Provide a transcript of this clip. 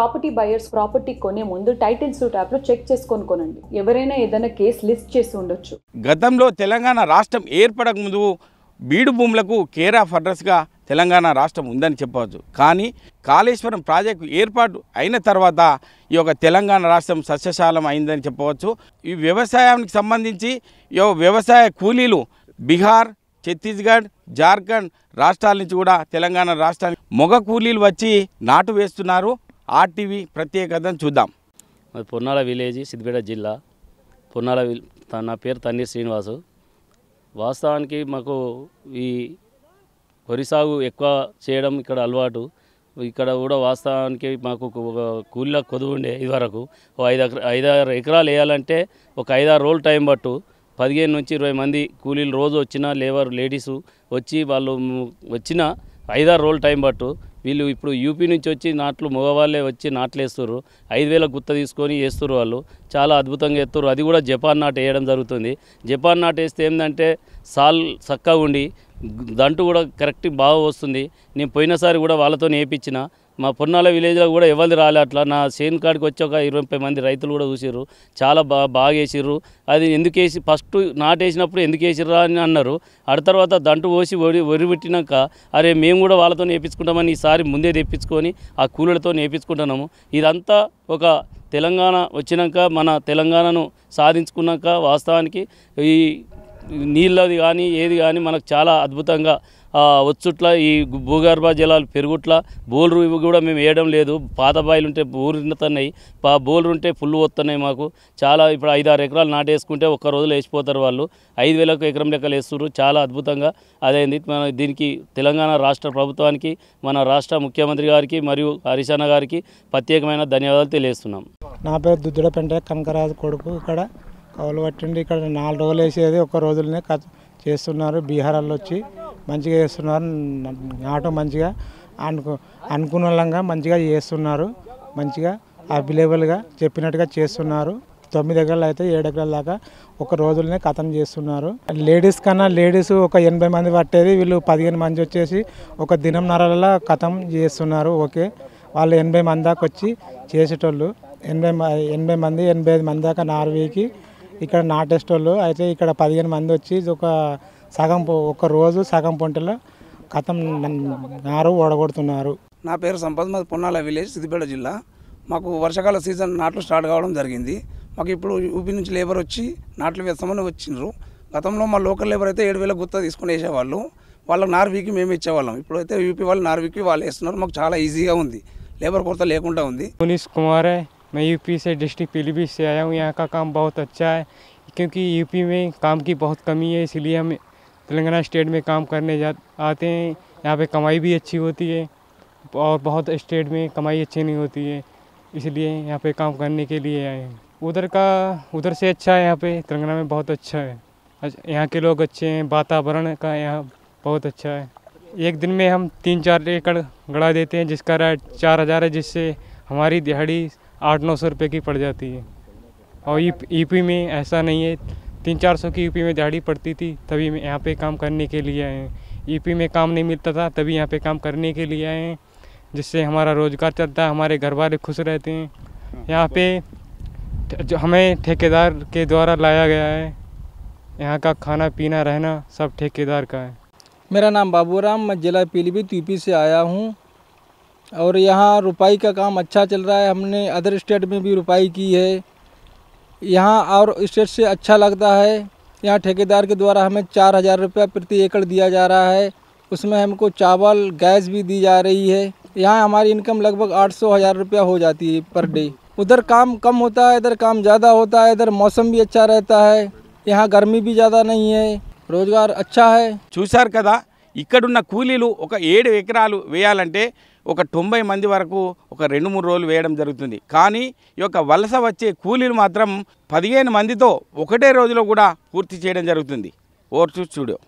property buyers property కొనే ముందు title suit యాప్లో చెక్ చేసుకొని కొనండి ఎవరైనా ఏదైనా కేసు లిస్ట్ చేసి ఉండొచ్చు గతంలో తెలంగాణ రాష్ట్రం ఏర్పడక ముందు బీడు భూములకు కేర్ ఆఫ్ గా తెలంగాణ రాష్ట్రం ఉందని చెప్పవచ్చు కానీ కాళేశ్వరం ప్రాజెక్టు ఏర్పాటు అయిన తర్వాత ఈ యొక్క తెలంగాణ రాష్ట్రం సస్యశాలం అయిందని చెప్పవచ్చు ఈ వ్యవసాయానికి సంబంధించి ఈ వ్యవసాయ కూలీలు బీహార్ ఛత్తీస్గఢ్ జార్ఖండ్ రాష్ట్రాల నుంచి కూడా తెలంగాణ రాష్ట్రానికి మొగ కూలీలు వచ్చి నాటు వేస్తున్నారు ఆర్టీవీ ప్రత్యేకతను చూద్దాం మరి పొన్నాల విలేజ్ సిద్దిపేట జిల్లా పొన్నాల నా పేరు తన్నీర్ శ్రీనివాసు వాస్తవానికి మాకు ఈ వరి సాగు ఎక్కువ చేయడం ఇక్కడ అలవాటు ఇక్కడ కూడా వాస్తవానికి మాకు కూలీల కొదువు ఉండే ఇదివరకు ఐదు ఎకరా ఐదారు ఎకరాలు వేయాలంటే ఒక ఐదారు రోజులు టైం పట్టు పదిహేను నుంచి ఇరవై మంది కూలీలు రోజు వచ్చిన లేబర్ లేడీసు వచ్చి వాళ్ళు వచ్చినా ఐదారు రోజులు టైం పట్టు వీళ్ళు ఇప్పుడు యూపీ నుంచి వచ్చి నాట్లు మగవాళ్ళే వచ్చి నాట్లు వేస్తారు ఐదు వేల గుత్త తీసుకొని వేస్తారు వాళ్ళు చాలా అద్భుతంగా వేస్తారు అది కూడా జపాన్ నాటు వేయడం జరుగుతుంది జపాన్ నాటు వేస్తే ఏంటంటే సాల్ చక్కగా ఉండి దంటు కూడా కరెక్ట్ బాగా వస్తుంది నేను పోయినసారి కూడా వాళ్ళతో వేయించిన మా పొన్నాల విలేజ్లో కూడా ఎవరిది రాలే అట్లా నా సేన్ కాడికి వచ్చి ఒక ఇరవై ముప్పై మంది రైతులు కూడా చూసారు చాలా బా బాగా వేసారు అది ఎందుకు వేసి ఫస్ట్ నాటేసినప్పుడు ఎందుకు వేసిర్రా అని అన్నారు ఆడ తర్వాత దంటు పోసి ఒరి వరి పెట్టినాక అరే మేము కూడా వాళ్ళతో నేర్పించుకుంటామని ఈసారి ముందే తెప్పించుకొని ఆ కూలీలతో నేర్పించుకుంటున్నాము ఇదంతా ఒక తెలంగాణ వచ్చినాక మన తెలంగాణను సాధించుకున్నాక వాస్తవానికి ఈ నీళ్ళది కానీ ఏది కానీ మనకు చాలా అద్భుతంగా వచ్చుట్ల ఈ భూగర్భ జలాలు పెరుగుట్ల బోలు ఇవి కూడా మేము వేయడం లేదు పాత బాయిలు ఉంటే ఊరినతున్నాయి పా బోలు ఉంటే ఫుల్ వస్తున్నాయి మాకు చాలా ఇప్పుడు ఐదారు ఎకరాలు నాటేసుకుంటే ఒక్క రోజులు వేసిపోతారు వాళ్ళు ఐదు వేలకు ఎకరం లెక్కలు వేస్తున్నారు చాలా అద్భుతంగా అదైంది మన దీనికి తెలంగాణ రాష్ట్ర ప్రభుత్వానికి మన రాష్ట్ర ముఖ్యమంత్రి గారికి మరియు హరిశాన గారికి ప్రత్యేకమైన ధన్యవాదాలు తెలియజేస్తున్నాం నా పేరు దుద్దుడ పెంట కనకరాజు కొడుకు ఇక్కడ కవలు పట్టిండి ఇక్కడ నాలుగు రోజులు వేసేది ఒక్క రోజులనే చేస్తున్నారు బీహార్ వచ్చి మంచిగా చేస్తున్నారు నాటం మంచిగా అనుకు అనుకున్న మంచిగా చేస్తున్నారు మంచిగా అవైలబుల్గా చెప్పినట్టుగా చేస్తున్నారు తొమ్మిది ఎకరాలు అయితే ఏడు ఎకరాల దాకా ఒక రోజులనే కథం చేస్తున్నారు లేడీస్ కన్నా లేడీస్ ఒక ఎనభై మంది పట్టేది వీళ్ళు పదిహేను మంది వచ్చేసి ఒక దినం నరల కథం చేస్తున్నారు ఓకే వాళ్ళు ఎనభై మంది దాకా వచ్చి చేసేటోళ్ళు ఎనభై ఎనభై మంది ఎనభై ఐదు మంది దాకా నార్వేకి ఇక్కడ నాటేసేటోళ్ళు అయితే ఇక్కడ పదిహేను మంది వచ్చి ఒక సగం ఒక రోజు సగం పంటలో కథం నారు ఓడగొడుతున్నారు నా పేరు సంపద మాది పొన్నాల విలేజ్ సిద్దిపేట జిల్లా మాకు వర్షకాల సీజన్ నాట్లు స్టార్ట్ కావడం జరిగింది మాకు ఇప్పుడు యూపీ నుంచి లేబర్ వచ్చి నాట్లు వేస్తామని వచ్చిండ్రు గతంలో మా లోకల్ లేబర్ అయితే ఏడు వేల గుత్త తీసుకుని వేసేవాళ్ళు వాళ్ళకి నార్వీకి మేము ఇచ్చేవాళ్ళం ఇప్పుడైతే యూపీ వాళ్ళు నార్వీకి వాళ్ళు వేస్తున్నారు మాకు చాలా ఈజీగా ఉంది లేబర్ కొరత లేకుండా ఉంది మునీష్ కుమార్ మే యూపీ से डिस्ट्रिक्ट पीलीभीत से आया हूँ यहाँ का काम बहुत अच्छा है क्योंकि तेलंगाना स्टेट में काम करने जा आते हैं यहाँ पे कमाई भी अच्छी होती है और बहुत स्टेट में कमाई अच्छी नहीं होती है इसलिए यहाँ पे काम करने के लिए आए हैं उधर का उधर से अच्छा है यहाँ पे तेलंगाना में बहुत अच्छा है यहाँ के लोग अच्छे हैं वातावरण का यहाँ बहुत अच्छा है एक दिन में हम तीन चार एकड़ गड़ा देते हैं जिसका रेट चार हज़ार है जिससे हमारी दिहाड़ी आठ नौ सौ रुपये की पड़ जाती है और पी में ऐसा नहीं है तीन चार सौ की यूपी में दिहाड़ी पड़ती थी तभी मैं यहाँ पे काम करने के लिए आए हैं यूपी में काम नहीं मिलता था तभी यहाँ पे काम करने के लिए आए हैं जिससे हमारा रोज़गार चलता है हमारे घर वाले खुश रहते हैं हाँ, यहाँ तो पे जो हमें ठेकेदार के द्वारा लाया गया है यहाँ का खाना पीना रहना सब ठेकेदार का है मेरा नाम बाबूराम मैं जिला पीलीभीत यूपी से आया हूँ और यहाँ रुपाई का काम अच्छा चल रहा है हमने अदर स्टेट में भी रुपाई की है यहाँ और स्टेट से अच्छा लगता है यहाँ ठेकेदार के द्वारा हमें चार हज़ार रुपया प्रति एकड़ दिया जा रहा है उसमें हमको चावल गैस भी दी जा रही है यहाँ हमारी इनकम लगभग आठ सौ हज़ार रुपया हो जाती है पर डे उधर काम कम होता है इधर काम ज़्यादा होता है इधर मौसम भी अच्छा रहता है यहाँ गर्मी भी ज़्यादा नहीं है रोज़गार अच्छा है चूसर कदा ఇక్కడున్న కూలీలు ఒక ఏడు ఎకరాలు వేయాలంటే ఒక తొంభై మంది వరకు ఒక రెండు మూడు రోజులు వేయడం జరుగుతుంది కానీ ఈ యొక్క వలస వచ్చే కూలీలు మాత్రం పదిహేను మందితో ఒకటే రోజులో కూడా పూర్తి చేయడం జరుగుతుంది ఓర్చు స్టూడియో